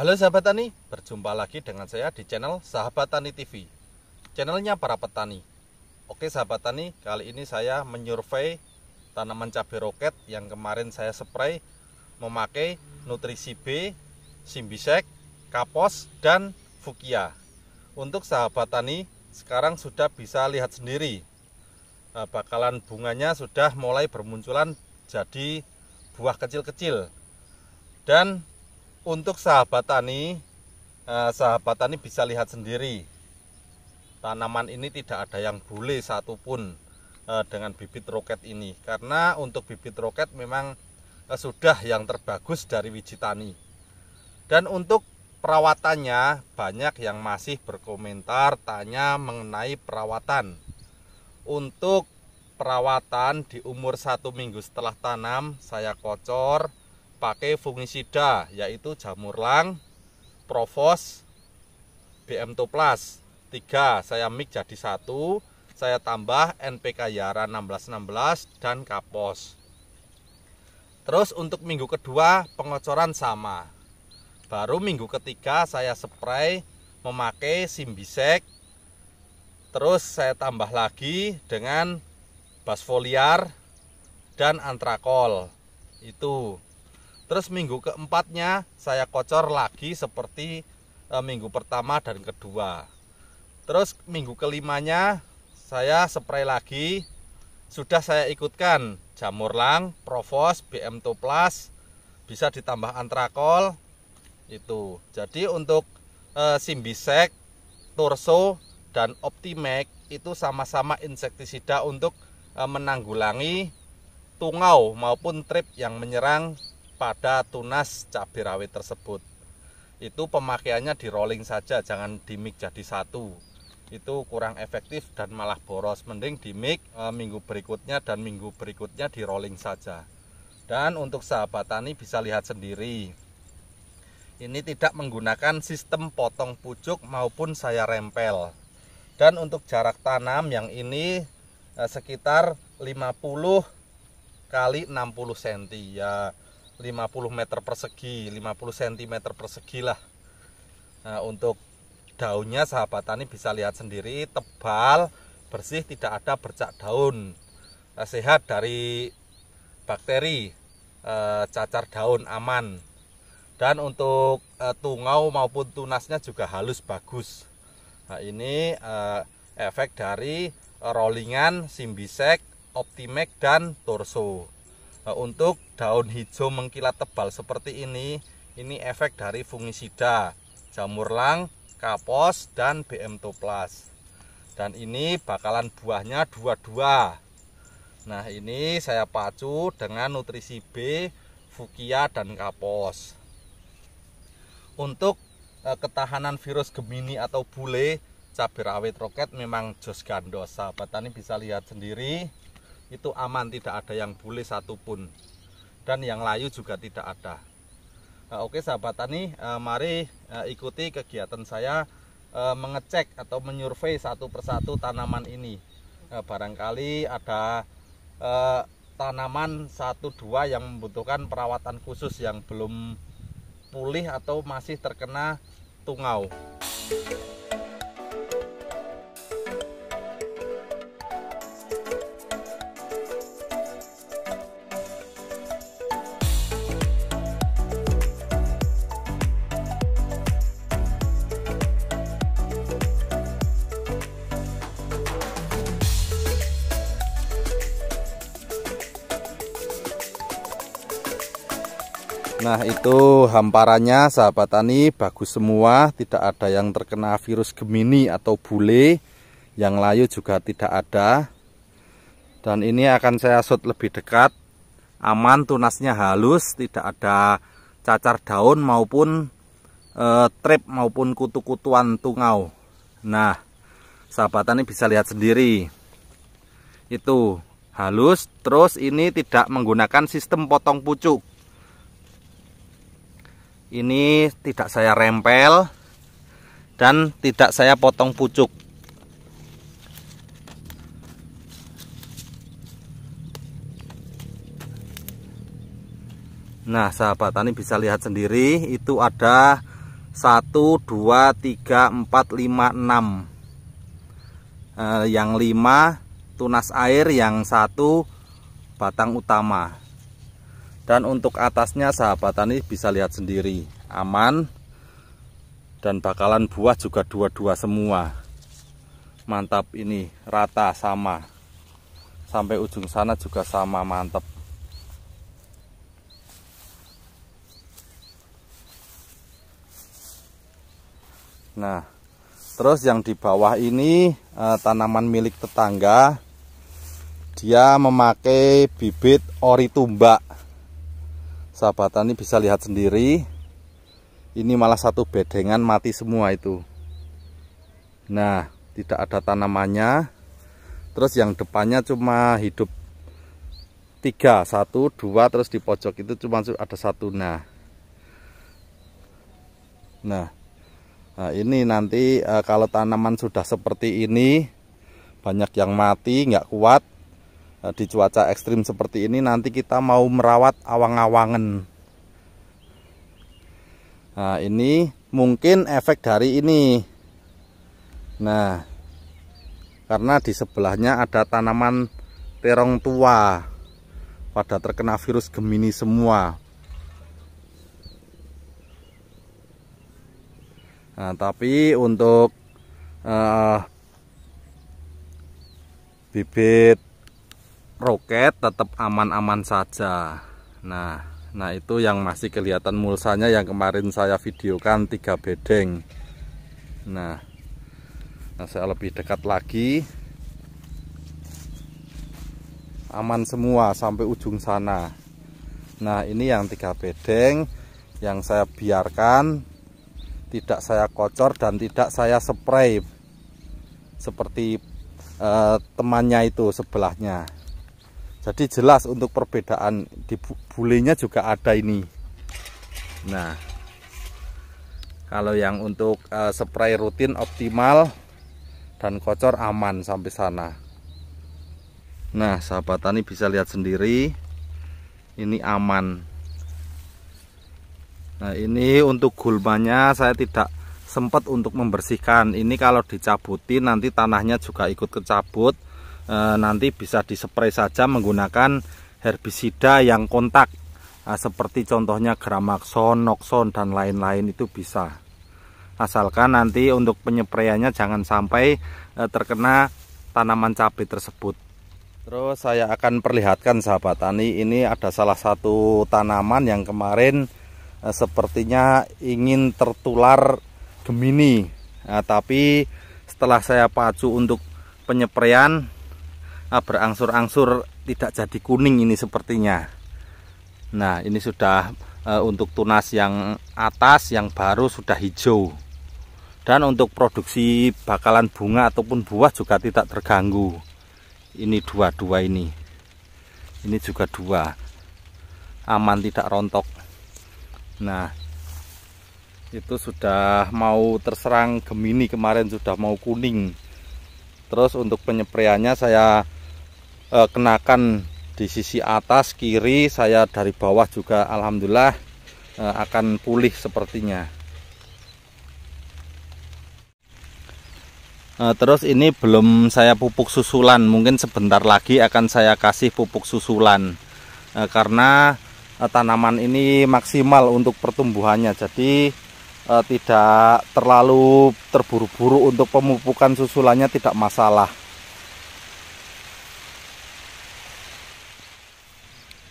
Halo sahabat tani, berjumpa lagi dengan saya di channel Sahabat Tani TV. Channelnya para petani. Oke sahabat tani, kali ini saya menyurvei tanaman cabai roket yang kemarin saya spray memakai nutrisi B, Simbisek, Kapos, dan Fukia. Untuk sahabat tani, sekarang sudah bisa lihat sendiri. Eh, bakalan bunganya sudah mulai bermunculan jadi buah kecil-kecil. Dan untuk sahabat tani eh, sahabat tani bisa lihat sendiri tanaman ini tidak ada yang bule satupun eh, dengan bibit roket ini karena untuk bibit roket memang eh, sudah yang terbagus dari wiji tani dan untuk perawatannya banyak yang masih berkomentar tanya mengenai perawatan untuk perawatan di umur satu minggu setelah tanam saya kocor pakai fungisida yaitu jamur lang, provos, BM2+. 3 saya mix jadi satu, saya tambah NPK Yara 1616 dan Kapos. Terus untuk minggu kedua pengocoran sama. Baru minggu ketiga saya spray memakai Simbisek. Terus saya tambah lagi dengan basfoliar dan antrakol. Itu Terus minggu keempatnya saya kocor lagi seperti e, minggu pertama dan kedua. Terus minggu kelimanya saya spray lagi. Sudah saya ikutkan jamur lang, provos, BM2 plus, bisa ditambah antrakol itu. Jadi untuk e, simbisek, torso dan optimek itu sama-sama insektisida untuk e, menanggulangi tungau maupun trip yang menyerang pada tunas cabai rawit tersebut. Itu pemakaiannya di rolling saja, jangan dimik jadi satu. Itu kurang efektif dan malah boros. Mending dimik e, minggu berikutnya dan minggu berikutnya di rolling saja. Dan untuk sahabat tani bisa lihat sendiri. Ini tidak menggunakan sistem potong pucuk maupun saya rempel. Dan untuk jarak tanam yang ini e, sekitar 50 kali 60 cm ya 50 meter persegi 50 cm persegi lah nah, untuk daunnya sahabat tani bisa lihat sendiri tebal bersih tidak ada bercak daun nah, sehat dari bakteri eh, cacar daun aman dan untuk eh, tungau maupun tunasnya juga halus bagus nah, ini eh, efek dari rollingan simbisek optimek dan torso Eh, untuk daun hijau mengkilat tebal seperti ini ini efek dari fungisida jamur lang kapos dan BM toplas dan ini bakalan buahnya dua-dua nah ini saya pacu dengan nutrisi B fukia dan kapos untuk eh, ketahanan virus gemini atau bule cabai rawit roket memang jos gandos sahabat tani bisa lihat sendiri itu aman tidak ada yang boleh satupun dan yang layu juga tidak ada eh, Oke sahabat tani eh, mari eh, ikuti kegiatan saya mengecek atau menyurvei satu persatu tanaman ini barangkali ada tanaman satu dua yang membutuhkan perawatan khusus yang belum pulih atau masih terkena tungau. Nah itu hamparannya sahabat tani bagus semua Tidak ada yang terkena virus gemini atau bule Yang layu juga tidak ada Dan ini akan saya shoot lebih dekat Aman tunasnya halus Tidak ada cacar daun maupun e, trip maupun kutu-kutuan tungau Nah sahabat tani bisa lihat sendiri Itu halus Terus ini tidak menggunakan sistem potong pucuk ini tidak saya rempel dan tidak saya potong pucuk nah sahabat tani bisa lihat sendiri itu ada 1 2 3 4 5 6 eh, yang 5 tunas air yang satu batang utama dan untuk atasnya sahabat tani bisa lihat sendiri aman dan bakalan buah juga dua-dua semua mantap ini rata sama sampai ujung sana juga sama mantap nah terus yang di bawah ini eh, tanaman milik tetangga dia memakai bibit ori tumbak sahabat tani bisa lihat sendiri ini malah satu bedengan mati semua itu nah tidak ada tanamannya terus yang depannya cuma hidup tiga satu dua terus di pojok itu cuma ada satu nah nah, nah ini nanti e, kalau tanaman sudah seperti ini banyak yang mati nggak kuat Eh, di cuaca ekstrim seperti ini nanti kita mau merawat awang-awangan nah ini mungkin efek dari ini nah karena di sebelahnya ada tanaman terong tua pada terkena virus gemini semua nah tapi untuk uh, bibit roket tetap aman-aman saja nah nah itu yang masih kelihatan mulsanya yang kemarin saya videokan tiga bedeng nah, nah saya lebih dekat lagi aman semua sampai ujung sana nah ini yang tiga bedeng yang saya biarkan tidak saya kocor dan tidak saya spray seperti eh, temannya itu sebelahnya jadi jelas untuk perbedaan di bulenya juga ada ini nah kalau yang untuk uh, spray rutin optimal dan kocor aman sampai sana nah sahabat tani bisa lihat sendiri ini aman nah ini untuk gulmanya saya tidak sempat untuk membersihkan ini kalau dicabutin nanti tanahnya juga ikut kecabut e, nanti bisa dispray saja menggunakan herbisida yang kontak nah, seperti contohnya gramaxon, noxon dan lain-lain itu bisa asalkan nanti untuk penyepraiannya jangan sampai e, terkena tanaman cabai tersebut terus saya akan perlihatkan sahabat tani ini ada salah satu tanaman yang kemarin e, sepertinya ingin tertular gemini nah, tapi setelah saya pacu untuk penyepraian ah, berangsur-angsur tidak jadi kuning ini sepertinya nah ini sudah e, untuk tunas yang atas yang baru sudah hijau dan untuk produksi bakalan bunga ataupun buah juga tidak terganggu ini dua-dua ini ini juga dua aman tidak rontok nah itu sudah mau terserang Gemini kemarin sudah mau kuning terus untuk penyepriannya saya eh, kenakan di sisi atas kiri saya dari bawah juga alhamdulillah eh, akan pulih sepertinya eh, terus ini belum saya pupuk susulan mungkin sebentar lagi akan saya kasih pupuk susulan eh, karena eh, tanaman ini maksimal untuk pertumbuhannya jadi eh, tidak terlalu terburu-buru untuk pemupukan susulannya tidak masalah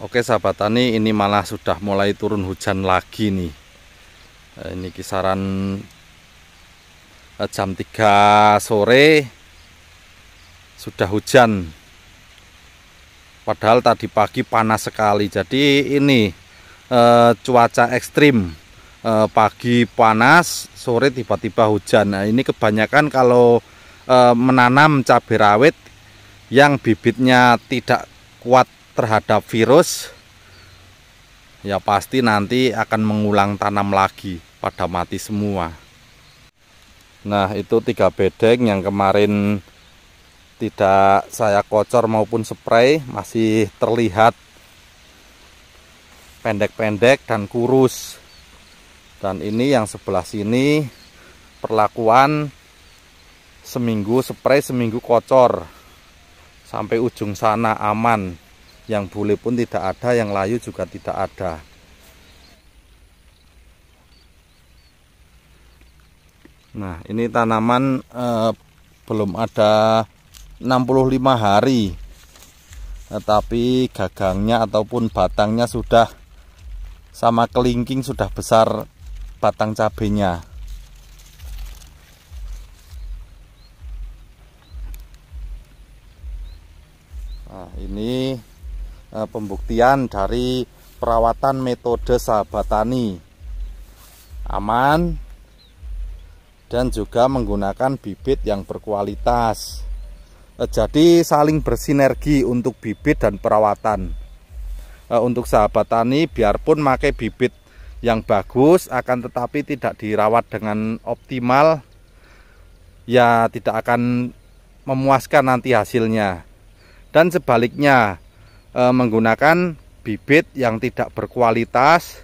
Oke sahabat tani ini malah sudah mulai turun hujan lagi nih eh, Ini kisaran eh, jam 3 sore Sudah hujan Padahal tadi pagi panas sekali Jadi ini eh, cuaca ekstrim eh, Pagi panas sore tiba-tiba hujan Nah ini kebanyakan kalau eh, menanam cabai rawit Yang bibitnya tidak kuat terhadap virus ya pasti nanti akan mengulang tanam lagi pada mati semua nah itu tiga bedeng yang kemarin tidak saya kocor maupun spray masih terlihat pendek-pendek dan kurus dan ini yang sebelah sini perlakuan seminggu spray seminggu kocor sampai ujung sana aman yang bule pun tidak ada yang layu juga tidak ada nah ini tanaman eh, belum ada 65 hari tetapi gagangnya ataupun batangnya sudah sama kelingking sudah besar batang cabenya Eh, pembuktian dari perawatan metode sahabat tani aman dan juga menggunakan bibit yang berkualitas eh, jadi saling bersinergi untuk bibit dan perawatan eh, untuk sahabat tani biarpun pakai bibit yang bagus akan tetapi tidak dirawat dengan optimal ya tidak akan memuaskan nanti hasilnya dan sebaliknya e, menggunakan bibit yang tidak berkualitas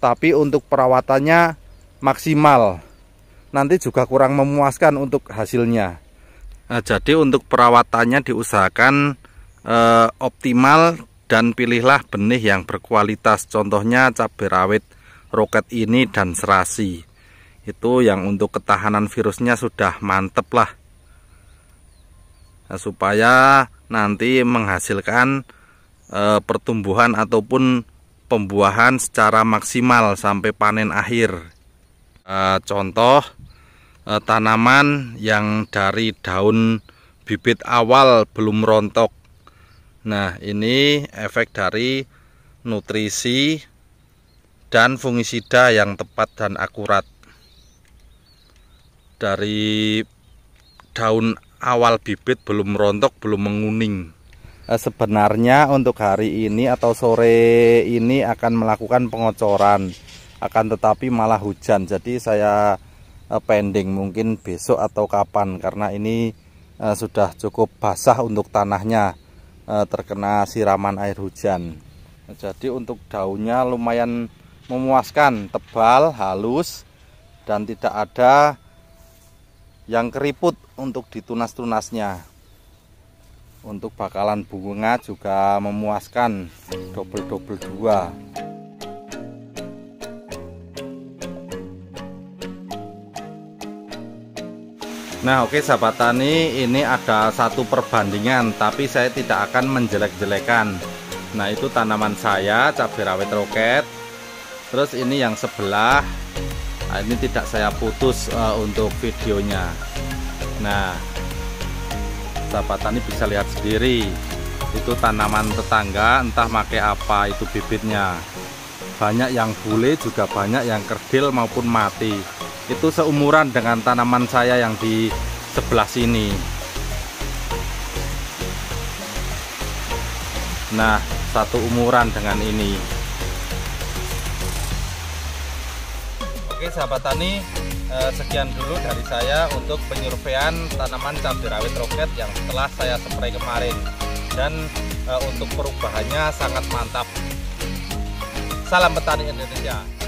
tapi untuk perawatannya maksimal nanti juga kurang memuaskan untuk hasilnya nah, jadi untuk perawatannya diusahakan e, optimal dan pilihlah benih yang berkualitas contohnya cabai rawit roket ini dan serasi itu yang untuk ketahanan virusnya sudah mantep lah nah, supaya nanti menghasilkan Eh, pertumbuhan ataupun pembuahan secara maksimal sampai panen akhir. Eh, contoh eh, tanaman yang dari daun bibit awal belum rontok. Nah, ini efek dari nutrisi dan fungisida yang tepat dan akurat. Dari daun awal bibit belum rontok, belum menguning. Eh, sebenarnya untuk hari ini atau sore ini akan melakukan pengocoran akan tetapi malah hujan jadi saya eh, pending mungkin besok atau kapan karena ini eh, sudah cukup basah untuk tanahnya terkena siraman air hujan jadi untuk daunnya lumayan memuaskan tebal halus dan tidak ada yang keriput untuk ditunas-tunasnya untuk bakalan bunga juga memuaskan double-double dua Nah oke sahabat tani ini ada satu perbandingan tapi saya tidak akan menjelek-jelekan Nah itu tanaman saya cabai rawit roket Terus ini yang sebelah nah, ini tidak saya putus uh, untuk videonya Nah sahabat tani bisa lihat sendiri itu tanaman tetangga entah pakai apa itu bibitnya banyak yang bule juga banyak yang kerdil maupun mati itu seumuran dengan tanaman saya yang di sebelah sini nah satu umuran dengan ini oke sahabat tani Eh, sekian dulu dari saya untuk penyurveian tanaman cabai rawit roket yang setelah saya spray kemarin dan eh, untuk perubahannya sangat mantap salam petani Indonesia